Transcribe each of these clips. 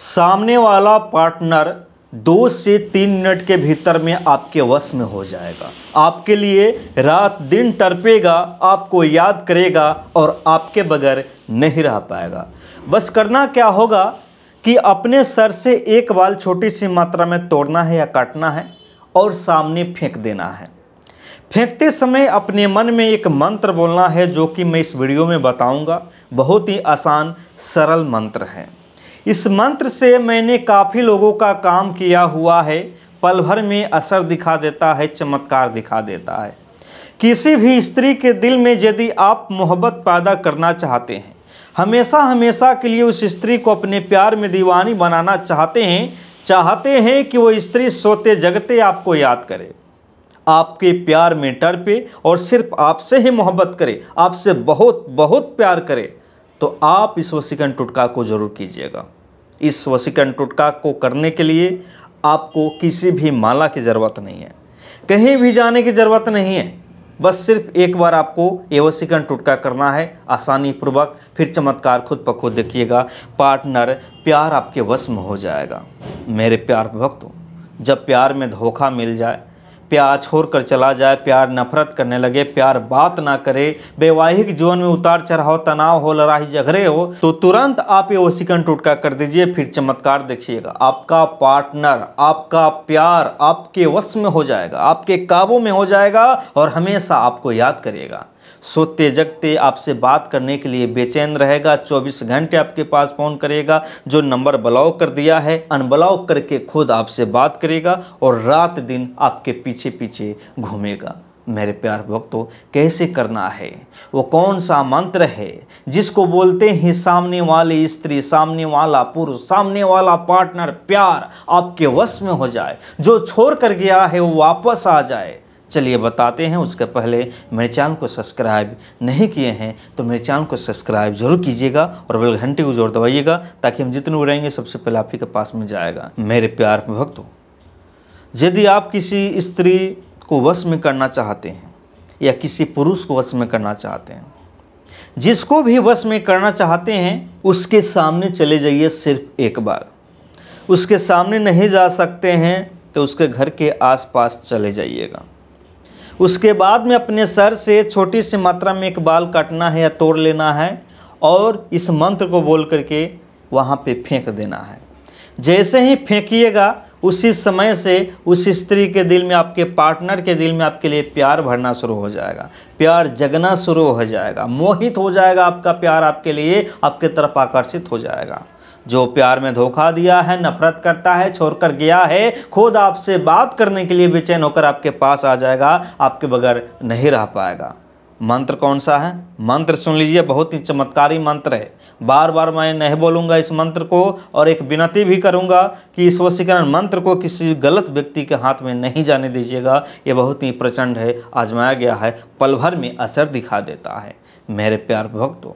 सामने वाला पार्टनर दो से तीन मिनट के भीतर में आपके वश में हो जाएगा आपके लिए रात दिन टरपेगा आपको याद करेगा और आपके बगैर नहीं रह पाएगा बस करना क्या होगा कि अपने सर से एक बाल छोटी सी मात्रा में तोड़ना है या काटना है और सामने फेंक देना है फेंकते समय अपने मन में एक मंत्र बोलना है जो कि मैं इस वीडियो में बताऊंगा बहुत ही आसान सरल मंत्र है इस मंत्र से मैंने काफ़ी लोगों का काम किया हुआ है पल भर में असर दिखा देता है चमत्कार दिखा देता है किसी भी स्त्री के दिल में यदि आप मोहब्बत पैदा करना चाहते हैं हमेशा हमेशा के लिए उस स्त्री को अपने प्यार में दीवानी बनाना चाहते हैं चाहते हैं कि वो स्त्री सोते जगते आपको याद करे आपके प्यार में पे और सिर्फ आपसे ही मोहब्बत करे आपसे बहुत बहुत प्यार करे तो आप इस वसीकरण टुटका को ज़रूर कीजिएगा इस वसीकरण टुटका को करने के लिए आपको किसी भी माला की ज़रूरत नहीं है कहीं भी जाने की ज़रूरत नहीं है बस सिर्फ एक बार आपको ये वसीकरण टुटका करना है आसानी पूर्वक फिर चमत्कार खुद ब खुद देखिएगा पार्टनर प्यार आपके वश में हो जाएगा मेरे प्यार भक्त जब प्यार में धोखा मिल जाए प्यार छोड़कर चला जाए प्यार नफरत करने लगे प्यार बात ना करे वैवाहिक जीवन में उतार चढ़ाव तनाव हो लड़ाई झगड़े हो तो तुरंत आप ये वसीकरण टूटका कर दीजिए फिर चमत्कार देखिएगा आपका पार्टनर आपका प्यार आपके वश में हो जाएगा आपके काबू में हो जाएगा और हमेशा आपको याद करेगा सोते जगते आपसे बात करने के लिए बेचैन रहेगा 24 घंटे आपके पास फ़ोन करेगा जो नंबर ब्लॉक कर दिया है अनब्लॉक करके खुद आपसे बात करेगा और रात दिन आपके पीछे पीछे घूमेगा मेरे प्यार भक्तों कैसे करना है वो कौन सा मंत्र है जिसको बोलते हैं सामने वाली स्त्री सामने वाला पुरुष सामने वाला पार्टनर प्यार आपके वश में हो जाए जो छोड़ कर गया है वो वापस आ जाए चलिए बताते हैं उसके पहले मेरे चैनल को सब्सक्राइब नहीं किए हैं तो मेरे चैनल को सब्सक्राइब जरूर कीजिएगा और बेल घंटे को जोर दबाइएगा ताकि हम जितने उड़ेंगे सबसे पहले आप ही के पास में जाएगा मेरे प्यार भक्तों यदि आप किसी स्त्री को वश में करना चाहते हैं या किसी पुरुष को वश में करना चाहते हैं जिसको भी वश में करना चाहते हैं उसके सामने चले जाइए सिर्फ एक बार उसके सामने नहीं जा सकते हैं तो उसके घर के आसपास चले जाइएगा उसके बाद में अपने सर से छोटी सी मात्रा में एक बाल काटना है या तोड़ लेना है और इस मंत्र को बोल करके वहाँ पे फेंक देना है जैसे ही फेंकिएगा उसी समय से उस स्त्री के दिल में आपके पार्टनर के दिल में आपके लिए प्यार भरना शुरू हो जाएगा प्यार जगना शुरू हो जाएगा मोहित हो जाएगा आपका प्यार आपके लिए आपके तरफ आकर्षित हो जाएगा जो प्यार में धोखा दिया है नफरत करता है छोड़कर गया है खुद आपसे बात करने के लिए बेचैन होकर आपके पास आ जाएगा आपके बगैर नहीं रह पाएगा मंत्र कौन सा है मंत्र सुन लीजिए बहुत ही चमत्कारी मंत्र है बार बार मैं नहीं बोलूँगा इस मंत्र को और एक विनती भी करूँगा कि इस वशीकरण मंत्र को किसी गलत व्यक्ति के हाथ में नहीं जाने दीजिएगा ये बहुत ही प्रचंड है आजमाया गया है पलभर में असर दिखा देता है मेरे प्यार भक्तों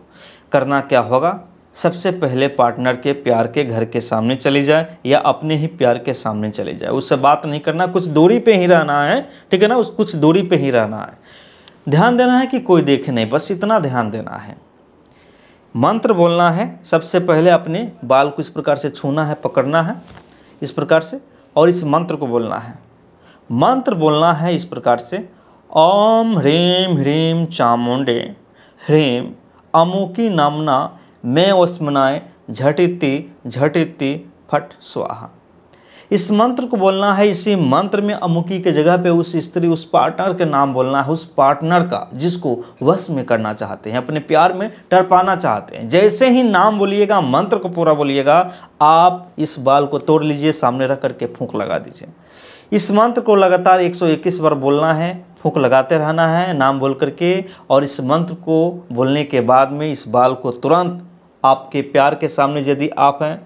करना क्या होगा सबसे पहले पार्टनर के प्यार के घर के सामने चली जाए या अपने ही प्यार के सामने चली जाए उससे बात नहीं करना कुछ दूरी पे ही रहना है ठीक है ना उस कुछ दूरी पे ही रहना है ध्यान देना है कि कोई देखे नहीं बस इतना ध्यान देना है मंत्र बोलना है सबसे पहले अपने बाल को इस प्रकार से छूना है पकड़ना है इस प्रकार से और इस मंत्र को बोलना है मंत्र बोलना है इस प्रकार से ओम ह्रीम ह्रीम चामुंडे ह्रीम अमुकी नामना मैं ओस्मनाय झटिति झटिति फट स्वाहा इस मंत्र को बोलना है इसी मंत्र में अमुकी के जगह पे उस स्त्री उस पार्टनर के नाम बोलना है उस पार्टनर का जिसको वश में करना चाहते हैं अपने प्यार में टरपाना चाहते हैं जैसे ही नाम बोलिएगा मंत्र को पूरा बोलिएगा आप इस बाल को तोड़ लीजिए सामने रख करके फूंक लगा दीजिए इस मंत्र को लगातार 121 बार बोलना है फूंक लगाते रहना है नाम बोल करके और इस मंत्र को बोलने के बाद में इस बाल को तुरंत आपके प्यार के सामने यदि आप हैं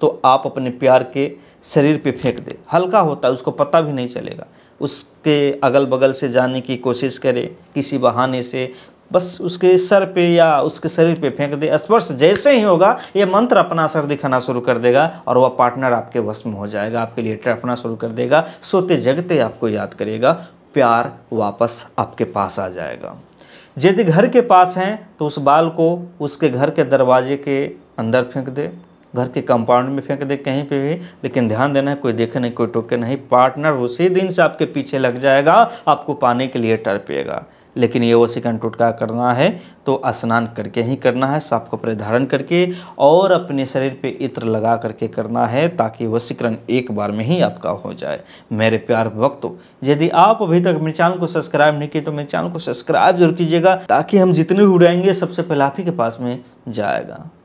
तो आप अपने प्यार के शरीर पे फेंक दे हल्का होता है उसको पता भी नहीं चलेगा उसके अगल बगल से जाने की कोशिश करे किसी बहाने से बस उसके सर पे या उसके शरीर पे फेंक दे स्पर्श जैसे ही होगा ये मंत्र अपना असर दिखाना शुरू कर देगा और वह पार्टनर आपके वश में हो जाएगा आपके लिए टड़पना शुरू कर देगा सोते जगते आपको याद करेगा प्यार वापस आपके पास आ जाएगा यदि घर के पास हैं तो उस बाल को उसके घर के दरवाजे के अंदर फेंक दे घर के कंपाउंड में फेंक दे कहीं पे भी लेकिन ध्यान देना है कोई देखे नहीं कोई टोके नहीं पार्टनर उसी दिन से आपके पीछे लग जाएगा आपको पाने के लिए टर पिएगा लेकिन ये सिकन टुटका करना है तो स्नान करके ही करना है साफ कपड़े धारण करके और अपने शरीर पे इत्र लगा करके करना है ताकि सिकरण एक बार में ही आपका हो जाए मेरे प्यार वक्तों यदि आप अभी तक मेरे चैनल को सब्सक्राइब नहीं किए तो मेरे चैनल को सब्सक्राइब जरूर कीजिएगा ताकि हम जितने भी उड़ाएंगे सबसे पहले आप ही के पास में जाएगा